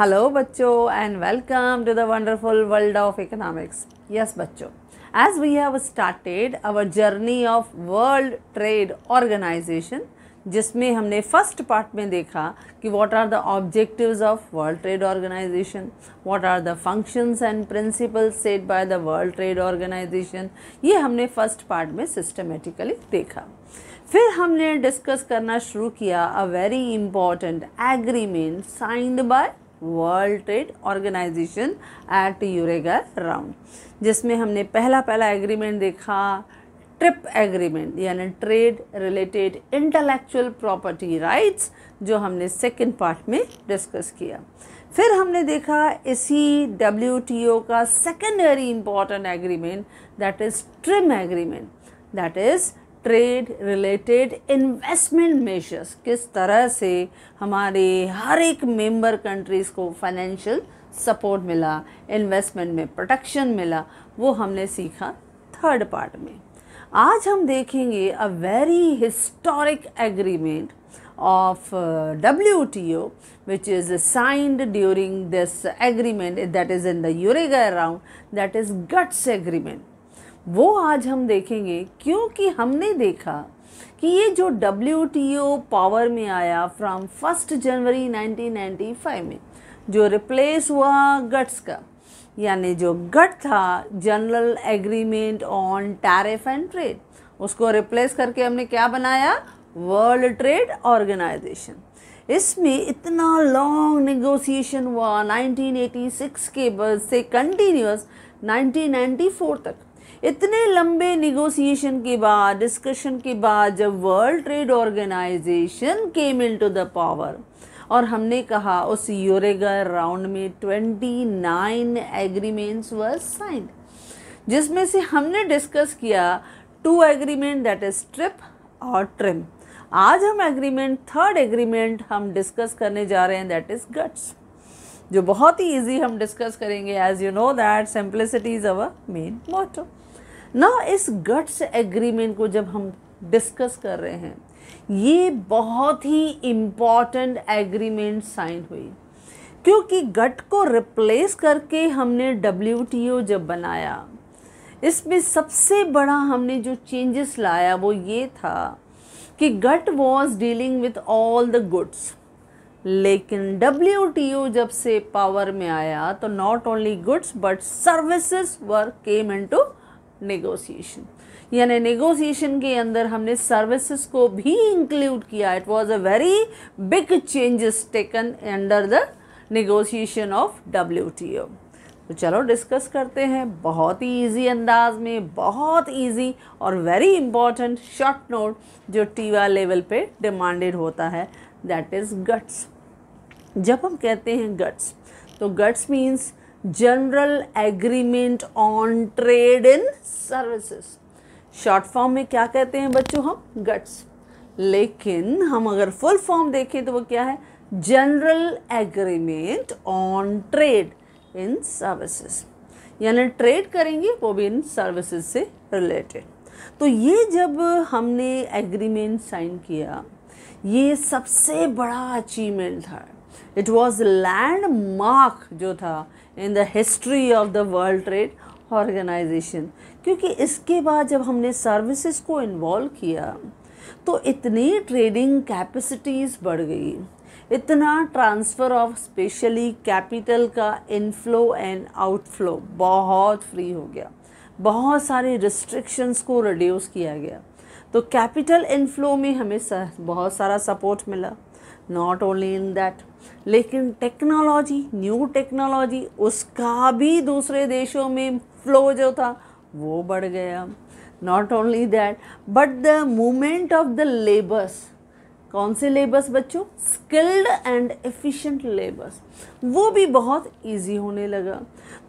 Hello bachcho and welcome to the wonderful world of economics. Yes bachcho. As we have started our journey of World Trade Organization जिसमें हमने first part में देखा कि what are the objectives of world trade organization what are the functions and principle set by the world trade organization ये हमने first part में systematically देखा फिर हमने डिस्कस करना शुरू किया a very important agreement signed by world trade organization at Uruguay round जिसमें हमने पहला पहला एग्रीमेंट देखा ट्रिप एग्रीमेंट यानी trade related intellectual property rights जो हमने सेकेंड पार्ट में डिस्कस किया फिर हमने देखा इसी डब्ल्यू का second very important agreement that is TRIM agreement that is trade related investment measures किस तरह से हमारे हर एक मेंबर कंट्रीज़ को फाइनेंशियल सपोर्ट मिला इन्वेस्टमेंट में प्रोटेक्शन मिला वो हमने सीखा थर्ड पार्ट में आज हम देखेंगे a very historic agreement of uh, WTO which is uh, signed during this agreement that is in the Uruguay round that is GUTS agreement. वो आज हम देखेंगे क्योंकि हमने देखा कि ये जो डब्ल्यू पावर में आया फ्रॉम फर्स्ट जनवरी 1995 में जो रिप्लेस हुआ गट्स का यानी जो गट था general agreement on tariff and trade उसको रिप्लेस करके हमने क्या बनाया वर्ल्ड ट्रेड ऑर्गेनाइजेशन इसमें इतना लॉन्ग नेगोशिएशन हुआ 1986 के से कंटिन्यूस 1994 तक इतने लंबे निगोसिएशन के बाद डिस्कशन के बाद जब world trade organization came into the power और हमने कहा उस यूरेगा राउंड में twenty nine agreements were signed जिसमें से हमने डिस्कस किया two agreement that is TRIP और ट्रिम आज हम एग्रीमेंट थर्ड एग्रीमेंट हम डिस्कस करने जा रहे हैं दैट इज़ गट्स जो बहुत ही इजी हम डिस्कस करेंगे as you know that simplicity is our main motto ना इस गट्स एग्रीमेंट को जब हम डिस्कस कर रहे हैं ये बहुत ही इम्पॉर्टेंट एग्रीमेंट साइन हुई क्योंकि गट को रिप्लेस करके हमने डब्ल्यू जब बनाया इसमें सबसे बड़ा हमने जो चेंजेस लाया वो ये था कि GATT was dealing with all the goods लेकिन डब्ल्यू जब से पावर में आया तो not only goods but services were came into negotiation यानी नेगोशिएशन के अंदर हमने सर्विसेज को भी इंक्लूड किया it was a very big changes taken under the negotiation of W तो चलो डिस्कस करते हैं बहुत ही ईजी अंदाज में बहुत ईजी और वेरी इंपॉर्टेंट शॉर्ट नोट जो टीवा लेवल पे डिमांडेड होता है दैट इज़ गट्स जब हम कहते हैं गट्स तो GATS means general agreement on trade in services short form में क्या कहते हैं बच्चों हम गट्स लेकिन हम अगर फुल फॉर्म देखें तो वो क्या है general agreement on trade in services यानी ट्रेड करेंगे वो भी इन सर्विसेज से रिलेटेड तो ये जब हमने एग्रीमेंट साइन किया ये सबसे बड़ा अचीवमेंट था इट वॉज लैंड मार्क जो था in the history of the world trade organization क्योंकि इसके बाद जब हमने सर्विसेज को इन्वॉल्व किया तो इतनी ट्रेडिंग कैपेसिटीज़ बढ़ गई इतना ट्रांसफ़र ऑफ स्पेशली कैपिटल का इनफ्लो एंड आउटफ्लो बहुत फ्री हो गया बहुत सारे रिस्ट्रिक्शंस को रिड्यूस किया गया तो कैपिटल इनफ्लो में हमें बहुत सारा सपोर्ट मिला नॉट ओनली इन दैट लेकिन टेक्नोलॉजी न्यू टेक्नोलॉजी उसका भी दूसरे देशों में फ्लो जो था वो बढ़ गया not only that but the movement of the labours कौन से लेबर्स बच्चों स्किल्ड एंड एफिशिएंट लेबर्स वो भी बहुत इजी होने लगा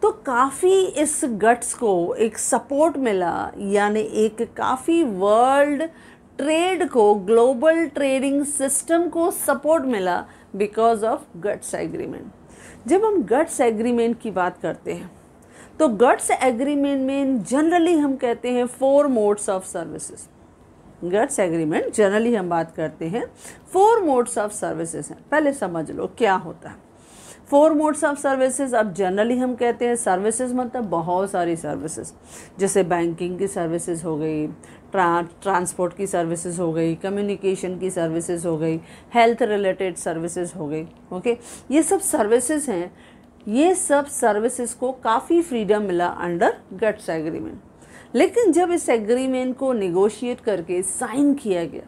तो काफ़ी इस गट्स को एक सपोर्ट मिला यानी एक काफ़ी वर्ल्ड ट्रेड को ग्लोबल ट्रेडिंग सिस्टम को सपोर्ट मिला बिकॉज ऑफ गट्स एग्रीमेंट जब हम गट्स एग्रीमेंट की बात करते हैं तो गट्स एग्रीमेंट में जनरली हम कहते हैं four modes of services GATS agreement generally हम बात करते हैं फोर मोड्स ऑफ सर्विसेज हैं पहले समझ लो क्या होता है फोर मोड्स ऑफ सर्विसेज अब जनरली हम कहते हैं सर्विसेज मतलब बहुत सारी सर्विसेज जैसे बैंकिंग की सर्विसेज हो गई ट्रा, ट्रांसपोर्ट की सर्विसेज हो गई कम्युनिकेशन की सर्विसेज हो गई हेल्थ रिलेटेड सर्विसेज हो गई ओके ये सब सर्विसेज हैं ये सब सर्विसेज को काफ़ी फ्रीडम मिला अंडर गट्स एग्रीमेंट लेकिन जब इस एग्रीमेंट को निगोशिएट करके साइन किया गया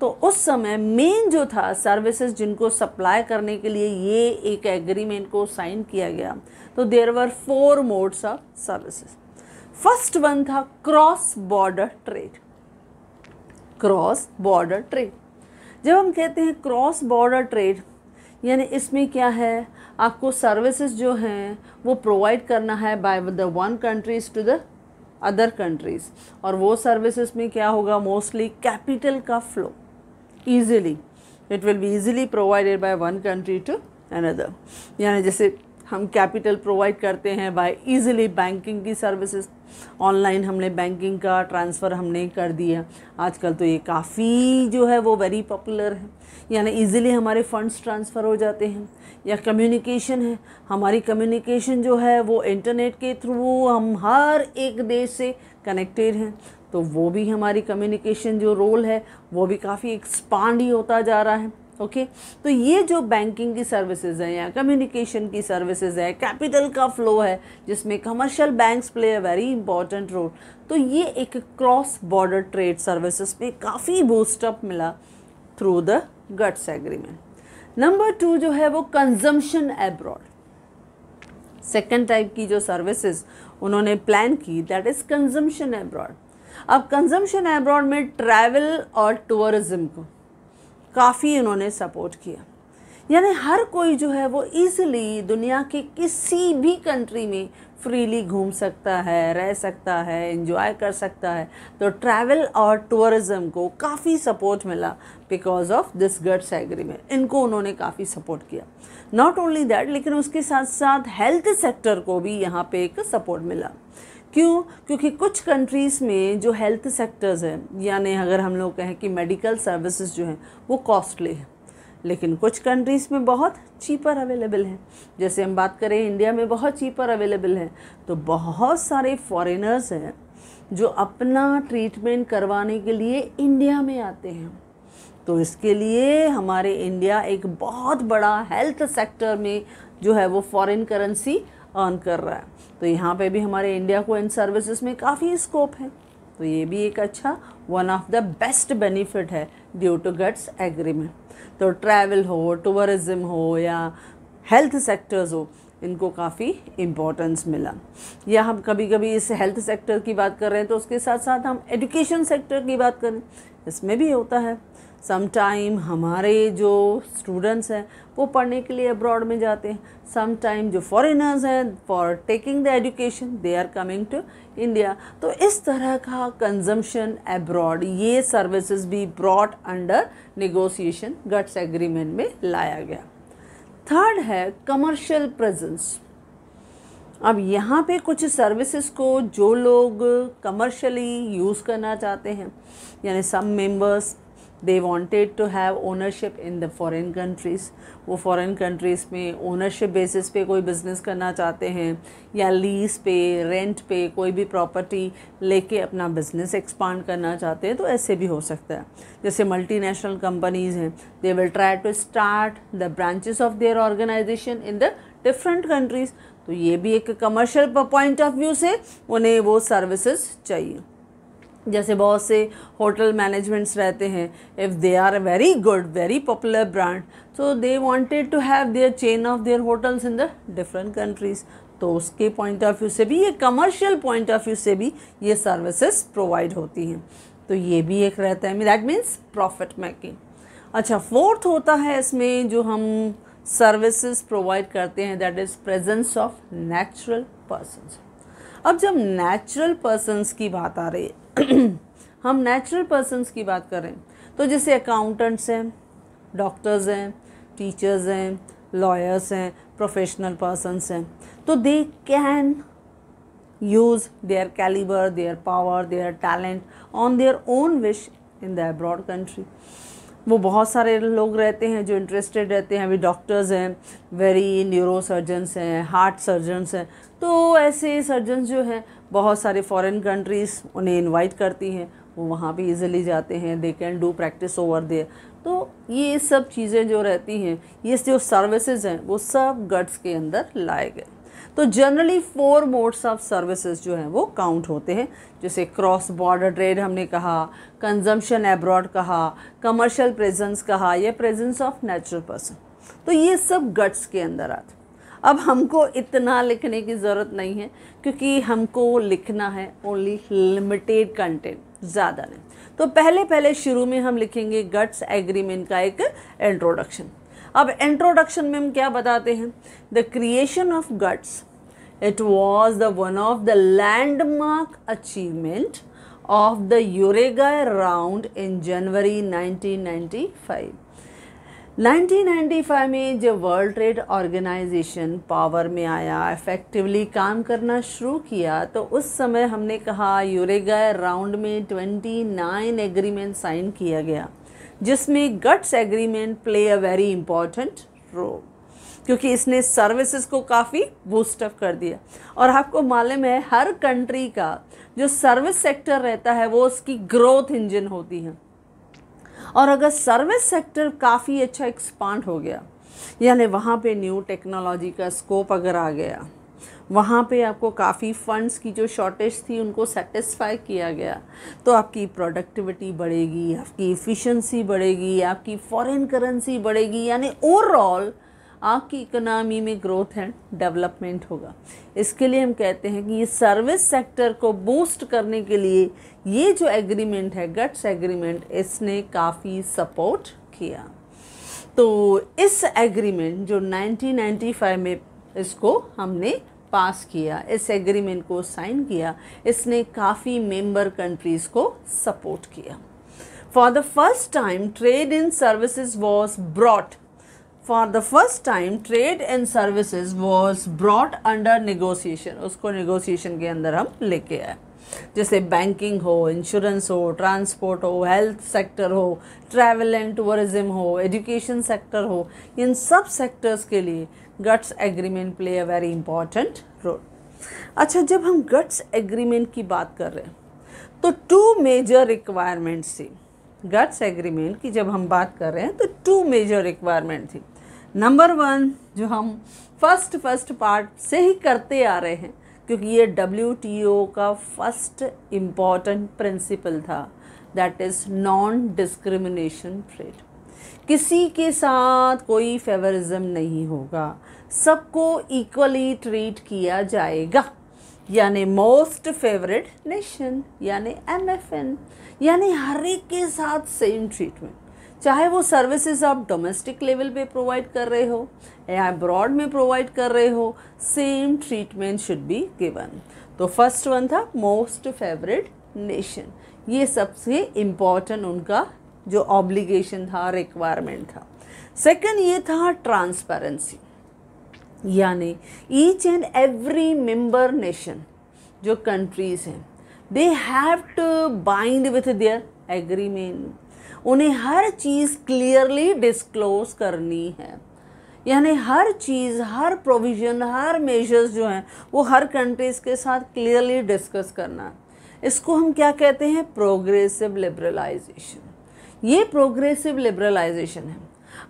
तो उस समय मेन जो था सर्विसेज जिनको सप्लाई करने के लिए ये एक एग्रीमेंट को साइन किया गया तो there were four modes of services first one था cross border trade cross border trade जब हम कहते हैं क्रॉस बॉर्डर ट्रेड यानी इसमें क्या है आपको सर्विसेज जो हैं वो प्रोवाइड करना है by the one countries to the other countries और वो सर्विसेज में क्या होगा मोस्टली कैपिटल का flow easily it will be easily provided by one country to another यानी जैसे हम कैपिटल प्रोवाइड करते हैं बाय इजीली बैंकिंग की सर्विसेज ऑनलाइन हमने बैंकिंग का ट्रांसफ़र हमने कर दिया आजकल तो ये काफ़ी जो है वो वेरी पॉपुलर है यानी इजीली हमारे फंड्स ट्रांसफ़र हो जाते हैं या कम्युनिकेशन है हमारी कम्युनिकेशन जो है वो इंटरनेट के थ्रू हम हर एक देश से कनेक्टेड हैं तो वो भी हमारी कम्युनिकेशन जो रोल है वो भी काफ़ी एक्सपांड ही होता जा रहा है ओके तो ये जो बैंकिंग की सर्विसेज हैं या कम्युनिकेशन की सर्विसेज है कैपिटल का फ्लो है जिसमें commercial banks play a very important role तो ये एक क्रॉस बॉर्डर ट्रेड सर्विसेज में काफ़ी बूस्टअप मिला through the GATS agreement number two जो है वो कंजम्पशन एब्रॉड सेकेंड टाइप की जो सर्विसेज उन्होंने प्लान की दैट इज़ कंजम्पशन एब्रॉड अब कंजम्पशन एब्रॉड में ट्रैवल और टूरिज्म को काफ़ी इन्होंने सपोर्ट किया यानी हर कोई जो है वो ईज़िली दुनिया के किसी भी कंट्री में फ्रीली घूम सकता है रह सकता है इन्जॉय कर सकता है तो ट्रैवल और टूरिज़म को काफ़ी सपोर्ट मिला because of this GATS agreement इनको उन्होंने काफ़ी सपोर्ट किया नॉट ओनली दैट लेकिन उसके साथ साथ हेल्थ सेक्टर को भी यहाँ पे एक सपोर्ट मिला क्यों क्योंकि कुछ कंट्रीज़ में जो हेल्थ सेक्टर्स हैं यानी अगर हम लोग कहें कि मेडिकल सर्विसेज जो हैं वो कॉस्टली है लेकिन कुछ कंट्रीज़ में बहुत चीपर अवेलेबल है जैसे हम बात करें इंडिया में बहुत चीपर अवेलेबल है तो बहुत सारे फॉरेनर्स हैं जो अपना ट्रीटमेंट करवाने के लिए इंडिया में आते हैं तो इसके लिए हमारे इंडिया एक बहुत बड़ा हेल्थ सेक्टर में जो है वो फॉरेन करेंसी अर्न कर रहा है तो यहाँ पे भी हमारे इंडिया को इन सर्विसेज में काफ़ी स्कोप है तो ये भी एक अच्छा one of the best benefit है ड्यू टू गट्स एग्रीमेंट तो ट्रैवल हो टूरिज़म हो या हेल्थ सेक्टर्स हो इनको काफ़ी इम्पोर्टेंस मिला या हम कभी कभी इस हेल्थ सेक्टर की बात कर रहे हैं तो उसके साथ साथ हम एजुकेशन सेक्टर की बात करें इसमें भी होता है समटाइम हमारे जो स्टूडेंट्स हैं वो पढ़ने के लिए अब्रॉड में जाते हैं समटाइम जो फॉरेनर्स हैं for taking the education they are coming to India तो इस तरह का कंजम्पशन अब्रॉड ये सर्विसेज भी broad under negotiation GATS agreement में लाया गया थर्ड है कमर्शियल प्रेजेंस अब यहाँ पे कुछ सर्विसेज को जो लोग कमर्शली यूज़ करना चाहते हैं यानी some members they wanted to have ownership in the foreign countries वो फॉरन कंट्रीज़ में ओनरशिप बेसिस पे कोई बिज़नेस करना चाहते हैं या लीज़ पे रेंट पे कोई भी प्रॉपर्टी लेके अपना बिज़नेस एक्सपांड करना चाहते हैं तो ऐसे भी हो सकता है जैसे मल्टी नेशनल कंपनीज़ हैं they will try to start the branches of their organization in the different countries तो ये भी एक कमर्शियल पॉइंट ऑफ व्यू से उन्हें वो सर्विसेज चाहिए जैसे बहुत से होटल मैनेजमेंट्स रहते हैं if they are a very good very popular brand so they wanted to have their chain of their hotels in the different countries तो उसके पॉइंट ऑफ व्यू से भी ये कमर्शियल पॉइंट ऑफ व्यू से भी ये सर्विसेज प्रोवाइड होती हैं तो ये भी एक रहता है दैट मीन्स प्रॉफिट मेकिंग अच्छा फोर्थ होता है इसमें जो हम सर्विसेज प्रोवाइड करते हैं that is presence of natural persons अब जब नेचुरल पर्सनस की बात आ रही है हम नेचुरल पर्सनस की बात करें तो जैसे अकाउंटेंट्स हैं डॉक्टर्स हैं टीचर्स हैं लॉयर्स हैं प्रोफेशनल पर्सनस हैं तो they can use their calibre their power their talent on their own wish in the abroad country वो बहुत सारे लोग रहते हैं जो इंटरेस्टेड रहते हैं अभी डॉक्टर्स हैं वेरी न्यूरो सर्जन्स हैं हार्ट सर्जन्स हैं तो ऐसे सर्जन्स जो हैं बहुत सारे फॉरेन कंट्रीज़ उन्हें इनवाइट करती हैं वो वहाँ भी इजीली जाते हैं they can do practice over there तो ये सब चीज़ें जो रहती हैं ये जो सर्विसेज हैं वो सब गट्स के अंदर लाए गए तो generally four modes of services जो हैं वो काउंट होते हैं जैसे क्रॉस बॉर्डर ट्रेड हमने कहा कंजम्पशन एब्रॉड कहा कमर्शियल प्रेजेंस कहा या प्रेजेंस ऑफ नेचुरल पर्सन तो ये सब गट्स के अंदर आते अब हमको इतना लिखने की ज़रूरत नहीं है क्योंकि हमको लिखना है ओनली लिमिटेड कंटेंट ज़्यादा नहीं तो पहले पहले शुरू में हम लिखेंगे गट्स एग्रीमेंट का एक इंट्रोडक्शन अब इंट्रोडक्शन में हम क्या बताते हैं the creation of GATS It was the one of the landmark achievement of the Eureka round in January 1995. 1995 में जब वर्ल्ड ट्रेड ऑर्गेनाइजेशन पावर में आया इफ़ेक्टिवली काम करना शुरू किया तो उस समय हमने कहा यूरेगा राउंड में 29 एग्रीमेंट साइन किया गया जिसमें GATS agreement play a very important role क्योंकि इसने सर्विसेज को काफ़ी बूस्टअप कर दिया और आपको मालूम है हर कंट्री का जो सर्विस सेक्टर रहता है वो उसकी ग्रोथ इंजन होती है और अगर सर्विस सेक्टर काफ़ी अच्छा एक्सपांड हो गया यानी वहाँ पे न्यू टेक्नोलॉजी का स्कोप अगर आ गया वहाँ पे आपको काफ़ी फंड्स की जो शॉर्टेज थी उनको सेटिस्फाई किया गया तो आपकी प्रोडक्टिविटी बढ़ेगी आपकी इफ़िशेंसी बढ़ेगी आपकी फॉरेन करेंसी बढ़ेगी यानी ओवरऑल आपकी इकोनॉमी में ग्रोथ एंड डेवलपमेंट होगा इसके लिए हम कहते हैं कि ये सर्विस सेक्टर को बूस्ट करने के लिए ये जो एग्रीमेंट है गट्स एग्रीमेंट इसने काफ़ी सपोर्ट किया तो इस एग्रीमेंट जो 1995 में इसको हमने पास किया इस एग्रीमेंट को साइन किया इसने काफ़ी मेंबर कंट्रीज़ को सपोर्ट किया for the first time trade in services was brought for the first time trade and services was broad under negotiation उसको निगोसिएशन के अंदर हम लेके आए जैसे बैंकिंग हो इंश्योरेंस हो ट्रांसपोर्ट हो हेल्थ सेक्टर हो ट्रैवल एंड टूरिज्म हो एजुकेशन सेक्टर हो इन सब सेक्टर्स के लिए GATS agreement play a very important role अच्छा जब हम गट्स एग्रीमेंट की बात कर रहे हैं तो टू मेजर रिक्वायरमेंट्स थी गट्स एग्रीमेंट की जब हम बात कर रहे हैं तो टू मेजर रिक्वायरमेंट थी नंबर वन जो हम फर्स्ट फर्स्ट पार्ट से ही करते आ रहे हैं क्योंकि ये डब्ल्यू का फर्स्ट इम्पॉर्टेंट प्रिंसिपल था that is non discrimination trade किसी के साथ कोई फेवरिज्म नहीं होगा सबको इक्वली ट्रीट किया जाएगा यानी मोस्ट फेवरेट नेशन यानी एमएफएन यानी हर एक के साथ सेम ट्रीटमेंट चाहे वो सर्विसेज आप डोमेस्टिक लेवल पे प्रोवाइड कर रहे हो या अब्रॉड में प्रोवाइड कर रहे हो same treatment should be given तो फर्स्ट वन था मोस्ट फेवरेट नेशन ये सबसे इम्पॉर्टेंट उनका जो ऑब्लिगेशन था रिक्वायरमेंट था सेकंड ये था ट्रांसपेरेंसी यानी each and every member nation जो कंट्रीज हैं they have to bind with their agreement उन्हें हर चीज़ क्लियरली डिस्क्लोज करनी है यानी हर चीज़ हर प्रोविज़न हर मेजर्स जो हैं वो हर कंट्रीज़ के साथ क्लियरली डिस्कस करना इसको हम क्या कहते हैं प्रोग्रेसिव लिबरलाइजेशन ये प्रोग्रेसिव लिबरलाइजेशन है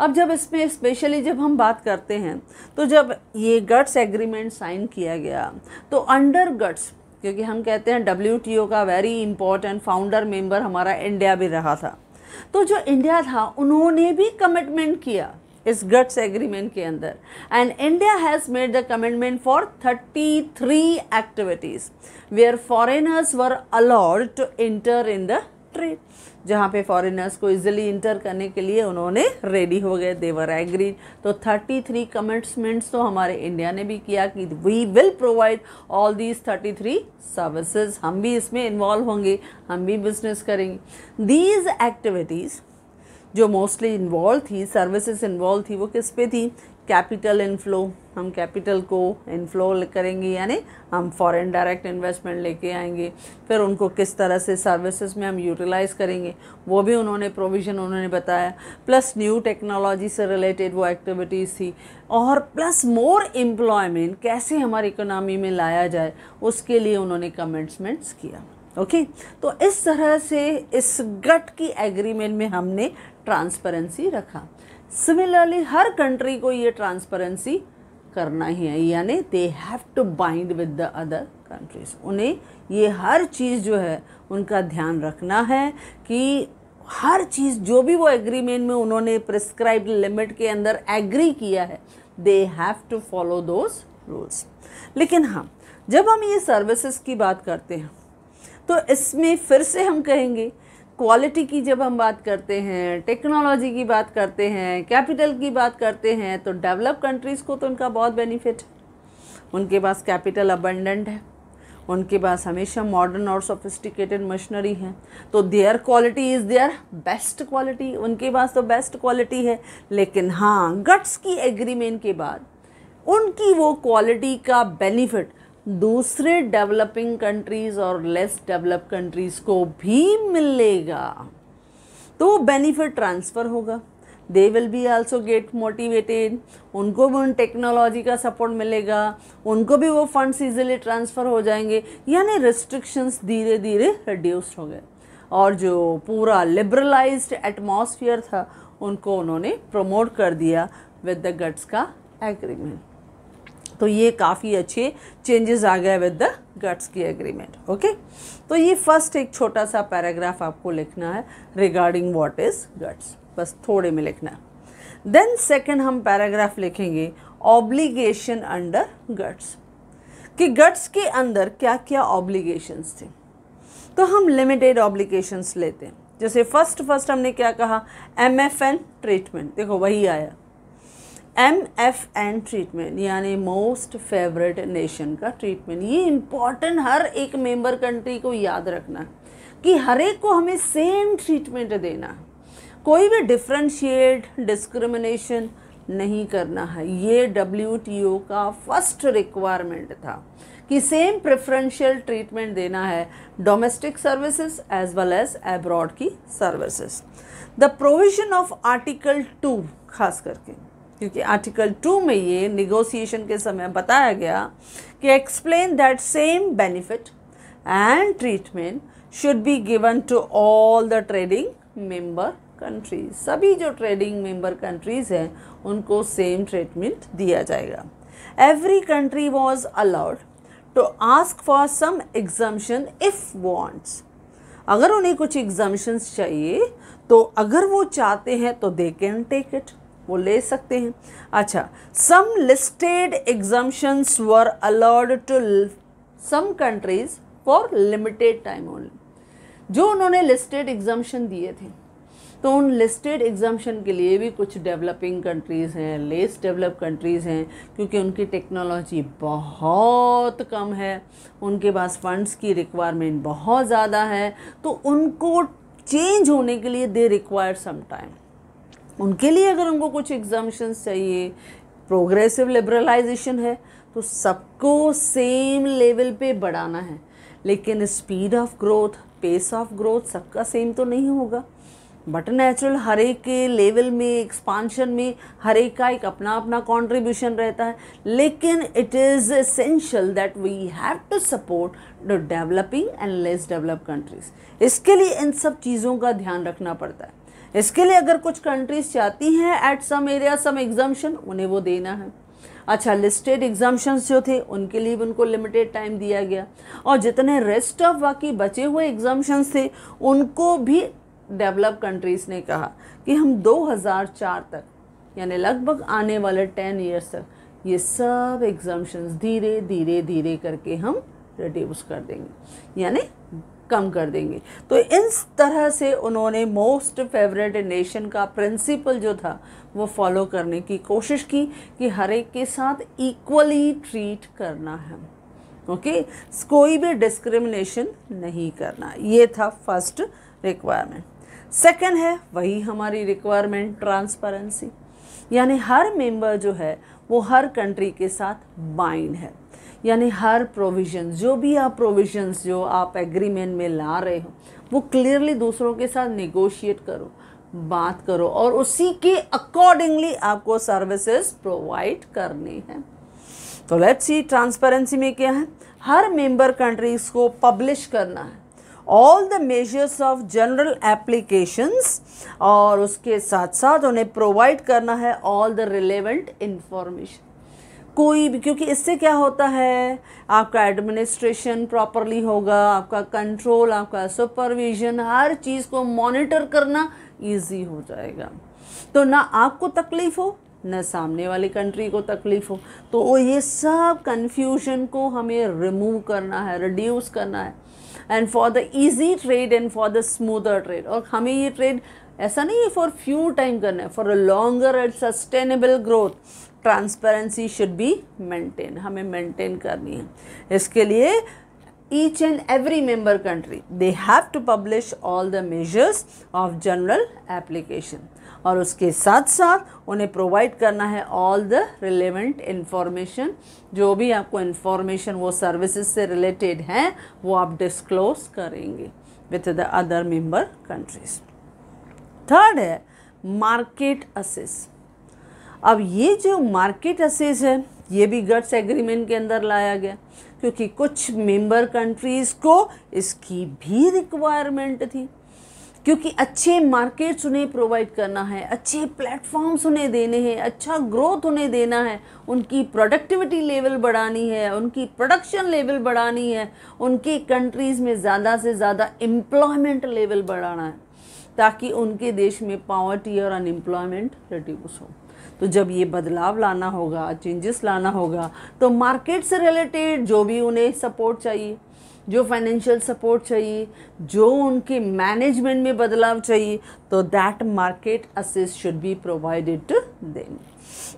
अब जब इसमें स्पेशली जब हम बात करते हैं तो जब ये गट्स एग्रीमेंट साइन किया गया तो अंडर गट्स क्योंकि हम कहते हैं डब्ल्यू का वेरी इंपॉर्टेंट फाउंडर मेंबर हमारा इंडिया भी रहा था तो जो इंडिया था उन्होंने भी कमिटमेंट किया इस गट्स एग्रीमेंट के अंदर and India has made the commitment for 33 activities where foreigners were allowed to enter in the trade जहाँ पे फॉरेनर्स को इजीली इंटर करने के लिए उन्होंने रेडी हो गए देवर एग्री तो 33 कमिट्समेंट्स तो हमारे इंडिया ने भी किया कि we will provide all these 33 services हम भी इसमें इन्वॉल्व होंगे हम भी बिजनेस करेंगे दीज एक्टिविटीज़ जो मोस्टली इन्वॉल्व थी सर्विसेज इन्वॉल्व थी वो किस पे थी कैपिटल इनफ्लो हम कैपिटल को इनफ्लो करेंगे यानी हम फॉरेन डायरेक्ट इन्वेस्टमेंट लेके आएंगे फिर उनको किस तरह से सर्विसेज में हम यूटिलाइज़ करेंगे वो भी उन्होंने प्रोविज़न उन्होंने बताया प्लस न्यू टेक्नोलॉजी से रिलेटेड वो एक्टिविटीज़ थी और प्लस मोर एम्प्लॉयमेंट कैसे हमारी इकोनॉमी में लाया जाए उसके लिए उन्होंने कमेंट्समेंट्स किया ओके okay? तो इस तरह से इस गट की एग्रीमेंट में हमने ट्रांसपेरेंसी रखा सिमिलरली हर कंट्री को ये ट्रांसपेरेंसी करना ही है यानी they have to bind with the other countries उन्हें ये हर चीज़ जो है उनका ध्यान रखना है कि हर चीज़ जो भी वो एग्रीमेंट में उन्होंने प्रिस्क्राइब लिमिट के अंदर एग्री किया है they have to follow those rules लेकिन हाँ जब हम ये सर्विसेज की बात करते हैं तो इसमें फिर से हम कहेंगे क्वालिटी की जब हम बात करते हैं टेक्नोलॉजी की बात करते हैं कैपिटल की बात करते हैं तो डेवलप कंट्रीज़ को तो उनका बहुत बेनिफिट है उनके पास कैपिटल अबंडेंट है उनके पास हमेशा मॉडर्न और सोफिस्टिकेटेड मशीनरी है तो their quality is their best quality उनके पास तो बेस्ट क्वालिटी है लेकिन हाँ गट्स की एग्रीमेंट के बाद उनकी वो क्वालिटी का बेनिफिट दूसरे डेवलपिंग कंट्रीज़ और लेस डेवलप कंट्रीज़ को भी मिलेगा तो वो बेनिफिट ट्रांसफ़र होगा they will be also get motivated उनको भी उन टेक्नोलॉजी का सपोर्ट मिलेगा उनको भी वो फंड्स इजीली ट्रांसफ़र हो जाएंगे यानी रिस्ट्रिक्शंस धीरे धीरे रिड्यूस हो गए और जो पूरा लिबरलाइज एटमोसफियर था उनको उन्होंने प्रमोट कर दिया विद द गट्स का एग्रीमेंट तो ये काफ़ी अच्छे चेंजेस आ गए विद द गट्स की एग्रीमेंट ओके तो ये फर्स्ट एक छोटा सा पैराग्राफ आपको लिखना है रिगार्डिंग वॉट इज़ गट्स बस थोड़े में लिखना है देन सेकेंड हम पैराग्राफ लिखेंगे ऑब्लिगेशन अंडर गट्स कि गट्स के अंदर क्या क्या ऑब्लिगेशंस थे तो हम लिमिटेड ऑब्लिगेशंस लेते हैं जैसे फर्स्ट फर्स्ट हमने क्या कहा एम एफ एन ट्रीटमेंट देखो वही आया एम एफ एन ट्रीटमेंट यानी मोस्ट फेवरेट नेशन का ट्रीटमेंट ये इम्पॉर्टेंट हर एक मेंबर कंट्री को याद रखना कि हर एक को हमें सेम ट्रीटमेंट देना कोई भी डिफ्रेंशिएट डिस्क्रिमिनेशन नहीं करना है ये डब्ल्यू टी ओ का फर्स्ट रिक्वायरमेंट था कि सेम प्रेफरेंशियल ट्रीटमेंट देना है domestic services as well as abroad की services the provision of article two खास करके क्योंकि आर्टिकल टू में ये निगोसिएशन के समय बताया गया कि explain that same benefit and treatment should be given to all the trading member countries सभी जो ट्रेडिंग मेंबर कंट्रीज़ हैं उनको सेम ट्रीटमेंट दिया जाएगा every country was allowed to ask for some exemption if wants अगर उन्हें कुछ exemptions चाहिए तो अगर वो चाहते हैं तो दे कैन टेक इट वो ले सकते हैं अच्छा some listed exemptions were allowed to some countries for limited time only जो उन्होंने लिस्टेड एग्जाम्शन दिए थे तो उन लिस्टेड एग्जाम्शन के लिए भी कुछ डेवलपिंग कंट्रीज़ हैं लेस डेवलप कंट्रीज़ हैं क्योंकि उनकी टेक्नोलॉजी बहुत कम है उनके पास फंड्स की रिक्वायरमेंट बहुत ज़्यादा है तो उनको चेंज होने के लिए दे रिक्वायर सम टाइम उनके लिए अगर उनको कुछ एग्जामेशन चाहिए प्रोग्रेसिव लिबरलाइजेशन है तो सबको सेम लेवल पे बढ़ाना है लेकिन speed of growth pace of growth सबका सेम तो नहीं होगा बट नेचुरल हर एक के लेवल में एक्सपांशन में हर एक का एक अपना अपना कॉन्ट्रीब्यूशन रहता है लेकिन it is essential that we have to support the developing and less develop countries इसके लिए इन सब चीज़ों का ध्यान रखना पड़ता है इसके लिए अगर कुछ कंट्रीज चाहती हैं एट सम एरिया सम एग्जामेशन उन्हें वो देना है अच्छा लिस्टेड एग्जामेशन जो थे उनके लिए भी उनको लिमिटेड टाइम दिया गया और जितने रेस्ट ऑफ बाकी बचे हुए एग्जाम्शंस थे उनको भी डेवलप कंट्रीज़ ने कहा कि हम 2004 तक यानी लगभग आने वाले 10 ईयर्स तक ये सब एग्जामेशन धीरे धीरे धीरे करके हम रिड्यूस कर देंगे यानी कम कर देंगे तो इस तरह से उन्होंने मोस्ट फेवरेट नेशन का प्रिंसिपल जो था वो फॉलो करने की कोशिश की कि हर एक के साथ इक्वली ट्रीट करना है ओके okay? कोई भी डिस्क्रिमिनेशन नहीं करना ये था फर्स्ट रिक्वायरमेंट सेकंड है वही हमारी रिक्वायरमेंट ट्रांसपेरेंसी यानी हर मेंबर जो है वो हर कंट्री के साथ बाइंड है यानी हर प्रोविज़न जो भी आप प्रोविज़न्स जो आप एग्रीमेंट में ला रहे हो वो क्लियरली दूसरों के साथ निगोशिएट करो बात करो और उसी के अकॉर्डिंगली आपको सर्विसेज प्रोवाइड करनी है तो लेट्स सी ट्रांसपेरेंसी में क्या है हर मेंबर कंट्रीज को पब्लिश करना है all the measures of general applications और उसके साथ साथ उन्हें प्रोवाइड करना है ऑल द रिलेवेंट इंफॉर्मेशन कोई भी क्योंकि इससे क्या होता है आपका एडमिनिस्ट्रेशन प्रॉपरली होगा आपका कंट्रोल आपका सुपरविजन हर चीज़ को मॉनिटर करना इजी हो जाएगा तो ना आपको तकलीफ़ हो न सामने वाली कंट्री को तकलीफ़ हो तो वो ये सब कन्फ्यूजन को हमें रिमूव करना है रिड्यूस करना है and for the easy trade and for the smoother trade और हमें ये ट्रेड ऐसा नहीं है फॉर फ्यू टाइम करना है for a longer and sustainable growth transparency should be maintain हमें मेंटेन करनी है इसके लिए each and every member country they have to publish all the measures of general application और उसके साथ साथ उन्हें प्रोवाइड करना है ऑल द रिलेवेंट इंफॉर्मेशन जो भी आपको इंफॉर्मेशन वो सर्विसेज से रिलेटेड हैं वो आप डिस्क्लोज करेंगे with the other member countries third है मार्केट असिस्ट अब ये जो मार्केट असेस है ये भी गट्स एग्रीमेंट के अंदर लाया गया क्योंकि कुछ मेंबर कंट्रीज़ को इसकी भी रिक्वायरमेंट थी क्योंकि अच्छे मार्केट्स उन्हें प्रोवाइड करना है अच्छे प्लेटफॉर्म्स उन्हें देने हैं अच्छा ग्रोथ उन्हें देना है उनकी प्रोडक्टिविटी लेवल बढ़ानी है उनकी प्रोडक्शन लेवल बढ़ानी है उनकी कंट्रीज़ में ज़्यादा से ज़्यादा एम्प्लॉयमेंट लेवल बढ़ाना है ताकि उनके देश में पावर्टी और अनएम्प्लॉयमेंट रिड्यूस हो तो जब ये बदलाव लाना होगा चेंजेस लाना होगा तो मार्केट से रिलेटेड जो भी उन्हें सपोर्ट चाहिए जो फाइनेंशियल सपोर्ट चाहिए जो उनके मैनेजमेंट में बदलाव चाहिए तो दैट मार्केट असिस्ट should be provided to them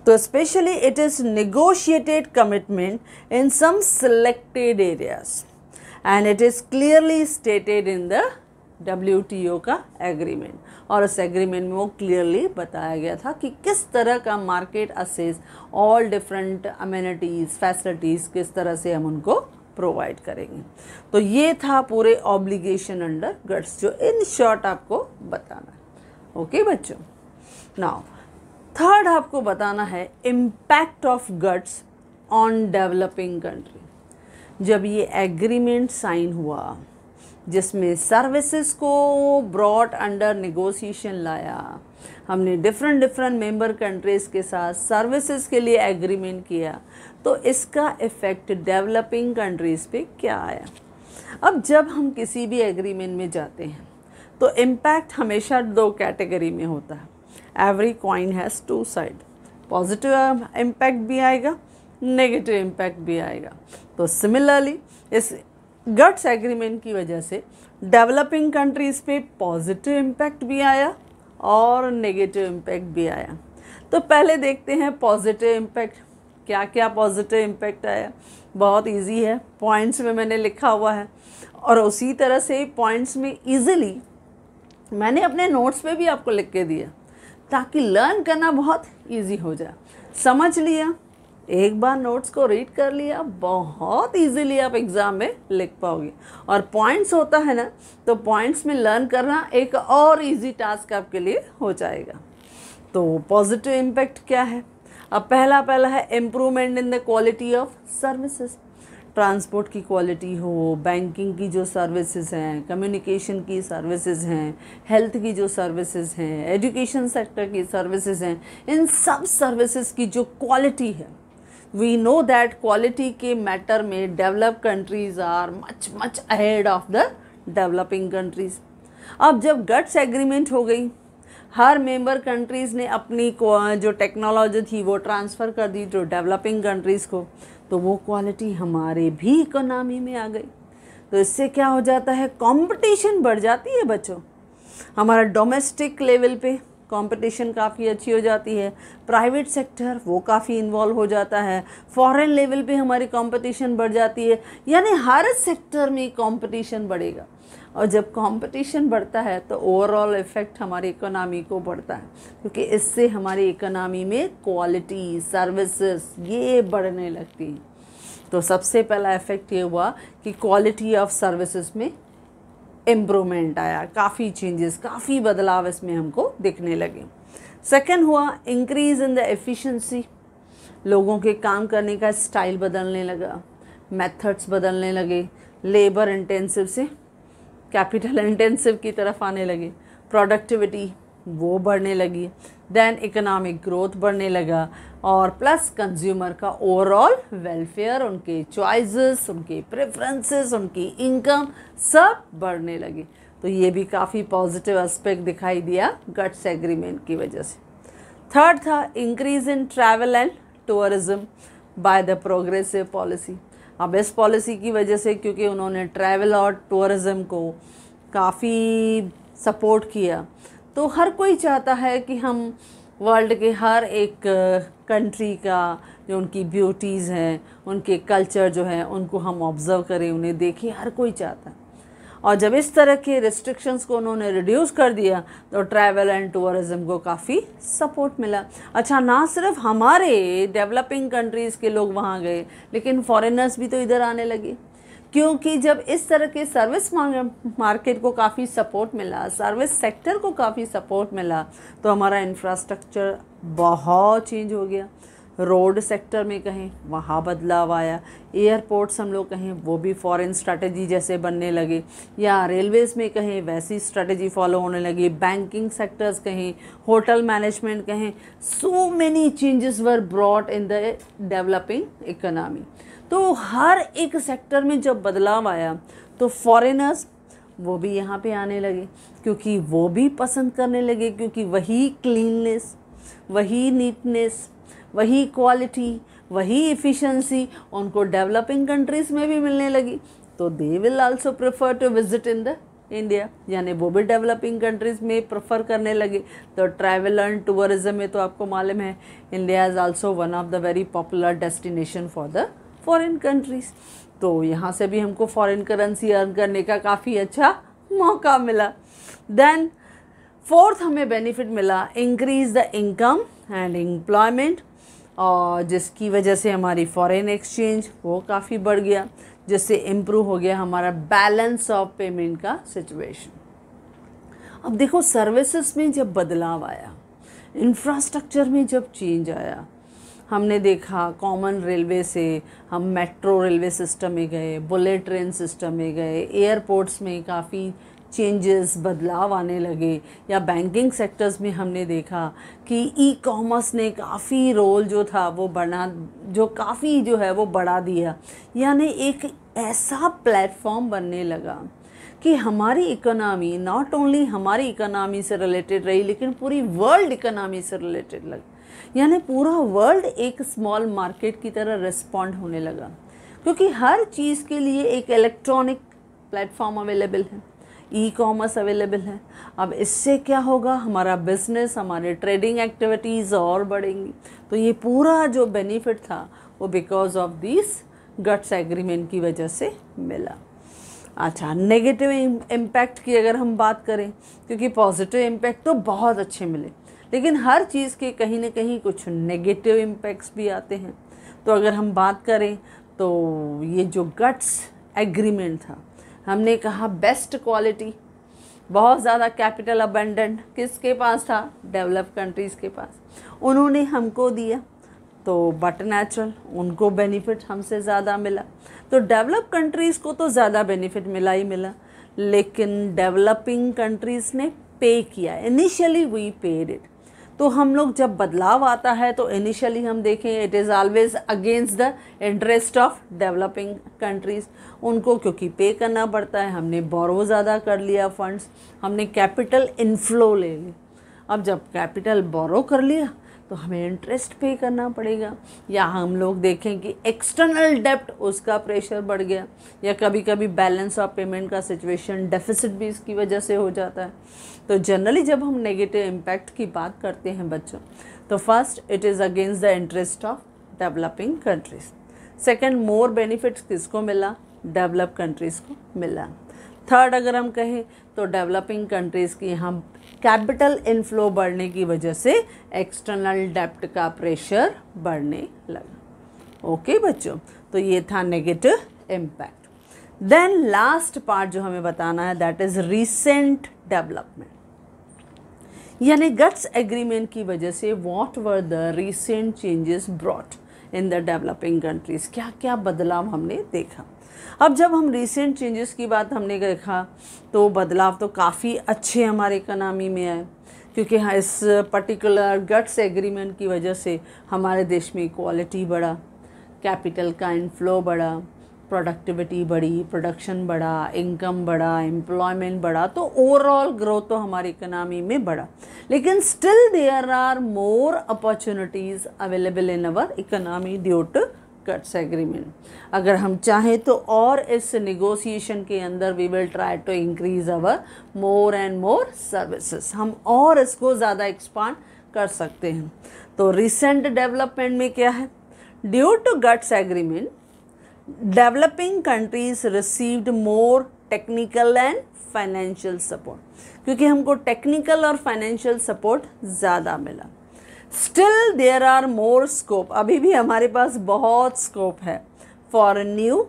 तो specially it is negotiated commitment in some selected areas and it is clearly stated in the W का एग्रीमेंट और उस एग्रीमेंट में वो क्लियरली बताया गया था कि किस तरह का market access all different amenities facilities किस तरह से हम उनको प्रोवाइड करेंगे तो ये था पूरे ऑब्लिगेशन अंडर गट्स जो इन शॉर्ट आपको बताना ओके okay, बच्चों नाउ थर्ड आपको बताना है impact of GATS on developing country जब ये एग्रीमेंट साइन हुआ जिसमें सर्विसेज को ब्रॉड अंडर निगोसिएशन लाया हमने डिफरेंट डिफरेंट मेंबर कंट्रीज़ के साथ सर्विसेज के लिए एग्रीमेंट किया तो इसका इफ़ेक्ट डेवलपिंग कंट्रीज़ पे क्या आया अब जब हम किसी भी एग्रीमेंट में जाते हैं तो इम्पैक्ट हमेशा दो कैटेगरी में होता है every coin has two side positive impact भी आएगा नेगेटिव इम्पैक्ट भी आएगा तो सिमिलरली इस गट्स एग्रीमेंट की वजह से डेवलपिंग कंट्रीज़ पे पॉजिटिव इम्पैक्ट भी आया और नेगेटिव इम्पैक्ट भी आया तो पहले देखते हैं पॉजिटिव इम्पैक्ट क्या क्या पॉजिटिव इम्पैक्ट आया बहुत इजी है पॉइंट्स में मैंने लिखा हुआ है और उसी तरह से पॉइंट्स में इजीली मैंने अपने नोट्स पे भी आपको लिख के दिया ताकि लर्न करना बहुत इजी हो जाए समझ लिया एक बार नोट्स को रीड कर लिया बहुत इजीली आप एग्ज़ाम में लिख पाओगे और पॉइंट्स होता है ना तो पॉइंट्स में लर्न करना एक और इजी टास्क आपके लिए हो जाएगा तो पॉजिटिव इम्पैक्ट क्या है अब पहला पहला है improvement in the quality of services transport की क्वालिटी हो बैंकिंग की जो सर्विसेज हैं कम्युनिकेशन की सर्विसेज हैं हेल्थ की जो सर्विसेज हैं एजुकेशन सेक्टर की सर्विसेज हैं इन सब सर्विसेज की जो क्वालिटी है we know that quality ke matter mein developed countries are much much ahead of the developing countries अब जब गट्स एग्रीमेंट हो गई हर मेंबर कंट्रीज़ ने अपनी जो टेक्नोलॉजी थी वो ट्रांसफ़र कर दी जो डेवलपिंग कंट्रीज़ को तो वो क्वालिटी हमारे भी इकोनॉमी में आ गई तो इससे क्या हो जाता है कंपटीशन बढ़ जाती है बच्चों हमारा डोमेस्टिक लेवल पे कंपटीशन काफ़ी अच्छी हो जाती है प्राइवेट सेक्टर वो काफ़ी इन्वॉल्व हो जाता है फॉरेन लेवल पे हमारी कंपटीशन बढ़ जाती है यानी हर सेक्टर में कंपटीशन बढ़ेगा और जब कंपटीशन बढ़ता है तो ओवरऑल इफ़ेक्ट हमारी इकोनॉमी को बढ़ता है क्योंकि इससे हमारी इकोनॉमी में क्वालिटी सर्विसेज ये बढ़ने लगती हैं तो सबसे पहला इफ़ेक्ट ये हुआ कि क्वालिटी ऑफ सर्विसेज में इम्प्रूवमेंट आया काफ़ी चेंजेस काफ़ी बदलाव इसमें हमको दिखने लगे सेकंड हुआ इंक्रीज़ इन द एफिशिएंसी लोगों के काम करने का स्टाइल बदलने लगा मेथड्स बदलने लगे लेबर इंटेंसिव से कैपिटल इंटेंसिव की तरफ आने लगे प्रोडक्टिविटी वो बढ़ने लगी देन इकोनॉमिक ग्रोथ बढ़ने लगा और प्लस कंज्यूमर का ओवरऑल वेलफेयर उनके चॉइसेस उनके प्रेफरेंसेस उनकी इनकम सब बढ़ने लगी तो ये भी काफ़ी पॉजिटिव एस्पेक्ट दिखाई दिया गट्स एग्रीमेंट की वजह से थर्ड था increase in travel and tourism by the progressive policy अब इस पॉलिसी की वजह से क्योंकि उन्होंने ट्रैवल और टूरिज़म को काफ़ी सपोर्ट किया तो हर कोई चाहता है कि हम वर्ल्ड के हर एक कंट्री का जो उनकी ब्यूटीज़ हैं उनके कल्चर जो है उनको हम ऑब्ज़र्व करें उन्हें देखें हर कोई चाहता है और जब इस तरह के रिस्ट्रिक्शंस को उन्होंने रिड्यूस कर दिया तो ट्रैवल एंड टूरिज़म को काफ़ी सपोर्ट मिला अच्छा ना सिर्फ हमारे डेवलपिंग कंट्रीज़ के लोग वहाँ गए लेकिन फॉरेनर्स भी तो इधर आने लगे क्योंकि जब इस तरह के सर्विस मार्केट को काफ़ी सपोर्ट मिला सर्विस सेक्टर को काफ़ी सपोर्ट मिला तो हमारा इंफ्रास्ट्रक्चर बहुत चेंज हो गया रोड सेक्टर में कहें वहाँ बदलाव आया एयरपोर्ट्स हम लोग कहें वो भी फॉरेन स्ट्रेटजी जैसे बनने लगे या रेलवेज़ में कहें वैसी स्ट्रेटजी फॉलो होने लगी बैंकिंग सेक्टर्स कहें होटल मैनेजमेंट कहें so many changes were brought in the developing economy तो हर एक सेक्टर में जब बदलाव आया तो फॉरेनर्स वो भी यहाँ पे आने लगे क्योंकि वो भी पसंद करने लगे क्योंकि वही क्लीननेस वही नीटनेस वही क्वालिटी वही इफ़िशेंसी उनको डेवलपिंग कंट्रीज़ में भी मिलने लगी तो they will also prefer to visit in the India यानी वो भी डेवलपिंग कंट्रीज़ में प्रेफर करने लगे तो ट्रैवल एंड टूरिज़म में तो आपको मालूम है India is also one of the very popular destination for the foreign countries तो यहाँ से भी हमको फॉरेन करेंसी अर्न करने का काफ़ी अच्छा मौका मिला देन फोर्थ हमें बेनिफिट मिला increase the income and employment और जिसकी वजह से हमारी फॉरेन एक्सचेंज वो काफ़ी बढ़ गया जिससे इम्प्रूव हो गया हमारा बैलेंस ऑफ पेमेंट का सिचुएशन अब देखो सर्विसेज में जब बदलाव आया इंफ्रास्ट्रक्चर में जब चेंज आया हमने देखा कॉमन रेलवे से हम मेट्रो रेलवे सिस्टम में गए बुलेट ट्रेन सिस्टम में गए एयरपोर्ट्स में काफ़ी चेंजेस बदलाव आने लगे या बैंकिंग सेक्टर्स में हमने देखा कि ई कॉमर्स ने काफ़ी रोल जो था वो बढ़ा जो काफ़ी जो है वो बढ़ा दिया यानी एक ऐसा प्लेटफॉर्म बनने लगा कि हमारी इकोनॉमी नॉट ओनली हमारी इकोनॉमी से रिलेटेड रही लेकिन पूरी वर्ल्ड इकोनॉमी से रिलेटेड लग यानी पूरा वर्ल्ड एक स्मॉल मार्केट की तरह रिस्पॉन्ड होने लगा क्योंकि हर चीज़ के लिए एक इलेक्ट्रॉनिक प्लेटफॉर्म अवेलेबल है ई कॉमर्स अवेलेबल है अब इससे क्या होगा हमारा बिजनेस हमारे ट्रेडिंग एक्टिविटीज़ और बढ़ेंगी तो ये पूरा जो बेनिफिट था वो because of this GATS agreement की वजह से मिला अच्छा नेगेटिव इम्पैक्ट की अगर हम बात करें क्योंकि पॉजिटिव इम्पैक्ट तो बहुत अच्छे मिले लेकिन हर चीज़ के कहीं ना कहीं कुछ नेगेटिव इम्पैक्ट्स भी आते हैं तो अगर हम बात करें तो ये जो गट्स एग्रीमेंट था हमने कहा बेस्ट क्वालिटी बहुत ज़्यादा कैपिटल अबेंडेंट किसके पास था डेवलप कंट्रीज़ के पास उन्होंने हमको दिया तो बट नेचुरल उनको बेनिफिट हमसे ज़्यादा मिला तो डेवलप कंट्रीज़ को तो ज़्यादा बेनिफिट मिला ही मिला लेकिन डेवलपिंग कंट्रीज़ ने पे किया इनिशियली वी पेड इट तो हम लोग जब बदलाव आता है तो इनिशियली हम देखें it is always against the interest of developing countries उनको क्योंकि पे करना पड़ता है हमने बोरो ज़्यादा कर लिया फंड्स हमने कैपिटल इनफ्लो ले ली अब जब कैपिटल बोरो कर लिया तो हमें इंटरेस्ट पे करना पड़ेगा या हम लोग देखें कि एक्सटर्नल डेप्ट उसका प्रेशर बढ़ गया या कभी कभी बैलेंस ऑफ पेमेंट का सिचुएशन डेफिसिट भी इसकी वजह से हो जाता है तो जनरली जब हम नेगेटिव इम्पैक्ट की बात करते हैं बच्चों तो first it is against the interest of developing countries second more benefits किसको मिला डेवलप कंट्रीज़ को मिला थर्ड अगर हम कहें तो डेवलपिंग कंट्रीज़ की यहाँ कैपिटल इनफ्लो बढ़ने की वजह से एक्सटर्नल डेप्ट का प्रेशर बढ़ने लगा ओके बच्चों तो ये था negative impact then last part जो हमें बताना है दैट इज़ रीसेंट डेवलपमेंट यानी गट्स एग्रीमेंट की वजह से what were the recent changes brought in the developing countries क्या क्या बदलाव हमने देखा अब जब हम रीसेंट चेंजेस की बात हमने देखा तो बदलाव तो काफ़ी अच्छे हमारे इकनॉमी में आए क्योंकि हाँ इस पर्टिकुलर गट्स एग्रीमेंट की वजह से हमारे देश में इक्वालिटी बढ़ा कैपिटल का इनफ्लो बढ़ा प्रोडक्टिविटी बढ़ी प्रोडक्शन बढ़ा इनकम बढ़ा एम्प्लॉयमेंट बढ़ा तो ओवरऑल ग्रोथ तो हमारी इकोनॉमी में बढ़ा लेकिन still there are more opportunities available in our economy due to GATS agreement अगर हम चाहें तो और इस निगोसिएशन के अंदर we will try to increase our more and more services हम और इसको ज़्यादा एक्सपांड कर सकते हैं तो रिसेंट डेवलपमेंट में क्या है due to GATS agreement developing countries received more technical and financial support क्योंकि हमको टेक्निकल और फाइनेंशियल सपोर्ट ज़्यादा मिला still there are more scope अभी भी हमारे पास बहुत स्कोप है for new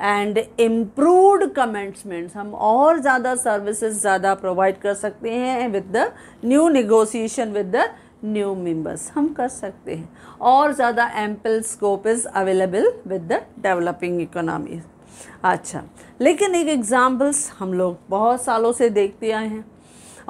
and improved commitments हम और ज़्यादा सर्विसेज ज़्यादा प्रोवाइड कर सकते हैं with the new negotiation with the new members हम कर सकते हैं और ज़्यादा ample scope is available with the developing economy अच्छा लेकिन एक एग्ज़ाम्पल्स हम लोग बहुत सालों से देखते आए हैं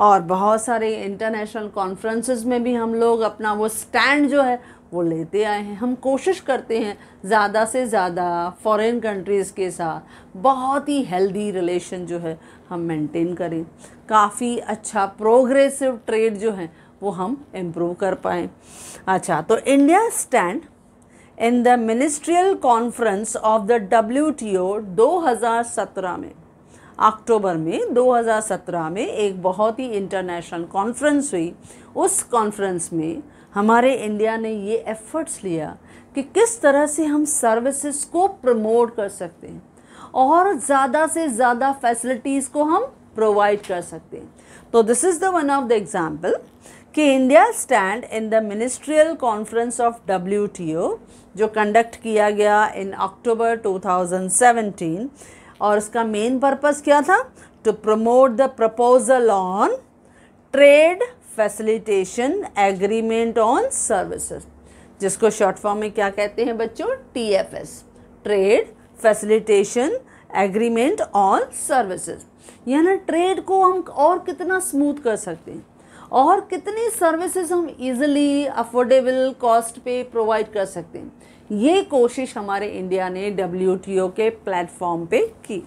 और बहुत सारे इंटरनेशनल कॉन्फ्रेंसेस में भी हम लोग अपना वो स्टैंड जो है वो लेते आए हैं हम कोशिश करते हैं ज़्यादा से ज़्यादा फॉरेन कंट्रीज़ के साथ बहुत ही हेल्दी रिलेशन जो है हम मेंटेन करें काफ़ी अच्छा प्रोग्रेसिव ट्रेड जो है वो हम इम्प्रूव कर पाए अच्छा तो India stand in the ministerial conference of the W T O दो हज़ार सत्रह में अक्टूबर में 2017 में एक बहुत ही इंटरनेशनल कॉन्फ्रेंस हुई उस कॉन्फ्रेंस में हमारे इंडिया ने ये एफर्ट्स लिया कि किस तरह से हम सर्विसेज को प्रमोट कर सकते हैं और ज़्यादा से ज़्यादा फैसिलिटीज़ को हम प्रोवाइड कर सकते हैं तो this is the one of the example कि India stand in the ministerial conference of W जो कंडक्ट किया गया इन अक्टूबर 2017 और इसका मेन पर्पस क्या था to promote the proposal on trade facilitation agreement on services जिसको शॉर्ट फॉर्म में क्या कहते हैं बच्चों TFS trade facilitation agreement on services यानी ट्रेड को हम और कितना स्मूथ कर सकते हैं और कितनी सर्विसेज हम इजीली अफोर्डेबल कॉस्ट पे प्रोवाइड कर सकते हैं ये कोशिश हमारे इंडिया ने डब्ल्यू के प्लेटफॉर्म पे की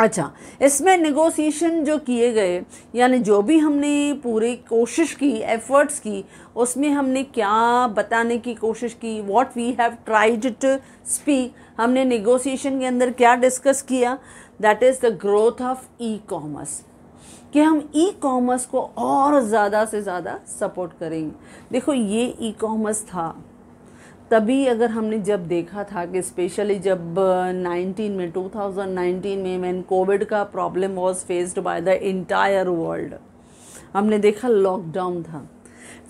अच्छा इसमें नेगोशिएशन जो किए गए यानी जो भी हमने पूरी कोशिश की एफर्ट्स की उसमें हमने क्या बताने की कोशिश की what we have tried to speak हमने नेगोशिएशन के अंदर क्या डिस्कस किया that is the growth of e commerce कि हम ई कॉमर्स को और ज़्यादा से ज़्यादा सपोर्ट करेंगे देखो ये ई कॉमर्स था तभी अगर हमने जब देखा था कि स्पेशली जब 19 में 2019 में मैन कोविड का problem was faced by the entire world हमने देखा लॉकडाउन था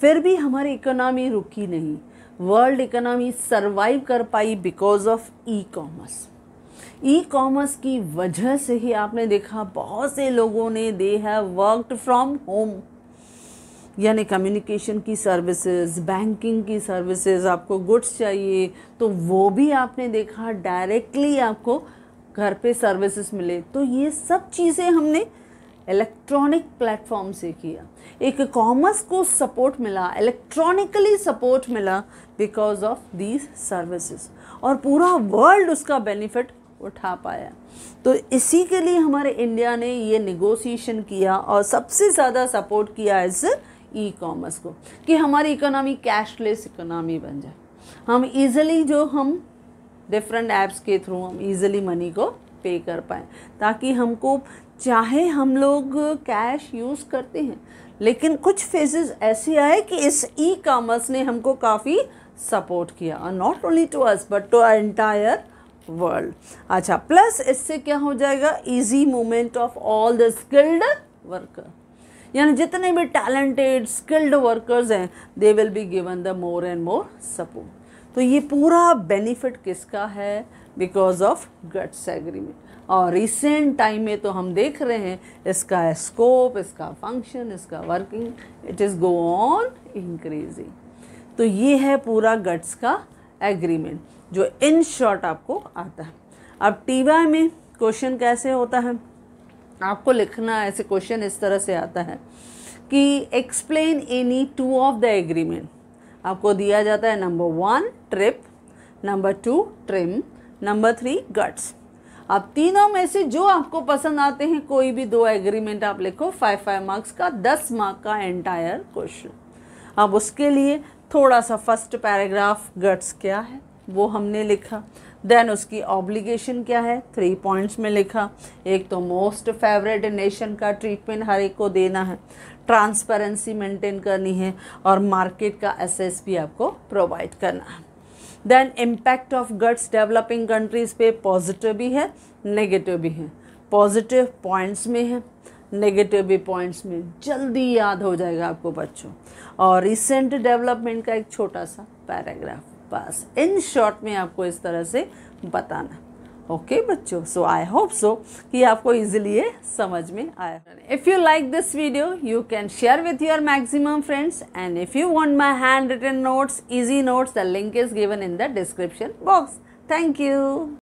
फिर भी हमारी इकोनॉमी रुकी नहीं वर्ल्ड इकोनॉमी सर्वाइव कर पाई because of e commerce e commerce की वजह से ही आपने देखा बहुत से लोगों ने दे है वर्कड फ्रॉम होम यानी कम्युनिकेशन की सर्विसेज बैंकिंग की सर्विसेज आपको गुड्स चाहिए तो वो भी आपने देखा डायरेक्टली आपको घर पे सर्विसेज मिले तो ये सब चीज़ें हमने इलेक्ट्रॉनिक प्लेटफॉर्म से किया एक कॉमर्स को सपोर्ट मिला इलेक्ट्रॉनिकली सपोर्ट मिला बिकॉज ऑफ दीज सर्विसेज और पूरा वर्ल्ड उसका बेनिफिट उठा पाया तो इसी के लिए हमारे इंडिया ने ये निगोसिएशन किया और सबसे ज़्यादा सपोर्ट किया इस ई कॉमर्स को कि हमारी इकोनॉमी कैशलेस इकोनॉमी बन जाए हम इजीली जो हम डिफरेंट ऐप्स के थ्रू हम इजीली मनी को पे कर पाए ताकि हमको चाहे हम लोग कैश यूज़ करते हैं लेकिन कुछ फेजेस ऐसे आए कि इस ई कॉमर्स ने हमको काफ़ी सपोर्ट किया और not only to us but to our entire world अच्छा प्लस इससे क्या हो जाएगा easy movement of all the skilled worker यानी जितने भी टैलेंटेड स्किल्ड वर्कर्स हैं they will be given the more and more support तो ये पूरा बेनिफिट किसका है बिकॉज ऑफ गट्स एग्रीमेंट और रिसेंट टाइम में तो हम देख रहे हैं इसका स्कोप इसका फंक्शन इसका working it is go on increasing तो ये है पूरा गट्स का एग्रीमेंट जो इन शॉर्ट आपको आता है अब टी वाई में क्वेश्चन कैसे होता है आपको लिखना ऐसे क्वेश्चन इस तरह से आता है कि explain any two of the agreement आपको दिया जाता है number one TRIPS number two TRIMS number three GATS अब तीनों में से जो आपको पसंद आते हैं कोई भी दो एग्रीमेंट आप लिखो फाइव फाइव मार्क्स का दस मार्क का एंटायर क्वेश्चन अब उसके लिए थोड़ा सा फर्स्ट पैराग्राफ गट्स क्या है वो हमने लिखा देन उसकी ऑब्लिगेशन क्या है थ्री पॉइंट्स में लिखा एक तो मोस्ट फेवरेट नेशन का ट्रीटमेंट हर एक को देना है ट्रांसपेरेंसी मेंटेन करनी है और मार्केट का एसेस भी आपको प्रोवाइड करना है then impact of GATS developing countries पे पॉजिटिव भी है नेगेटिव भी है पॉजिटिव पॉइंट्स में है नेगेटिव भी पॉइंट्स में जल्दी याद हो जाएगा आपको बच्चों और रिसेंट डेवलपमेंट का एक छोटा सा पैराग्राफ पास इन शॉर्ट में आपको इस तरह से बताना ओके okay, बच्चों सो आई होप सो कि आपको इजीली ये समझ में आया if you like this video you can share with your maximum friends and if you want my handwritten notes easy notes the link is given in the description box thank you